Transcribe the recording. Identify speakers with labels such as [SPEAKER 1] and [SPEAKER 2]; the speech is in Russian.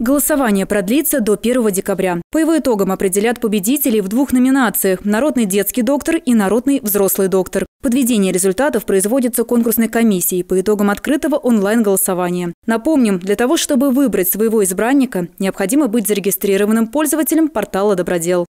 [SPEAKER 1] Голосование продлится до 1 декабря. По его итогам определят победителей в двух номинациях – «Народный детский доктор» и «Народный взрослый доктор». Подведение результатов производится конкурсной комиссией по итогам открытого онлайн-голосования. Напомним, для того, чтобы выбрать своего избранника, необходимо быть зарегистрированным пользователем портала «Добродел».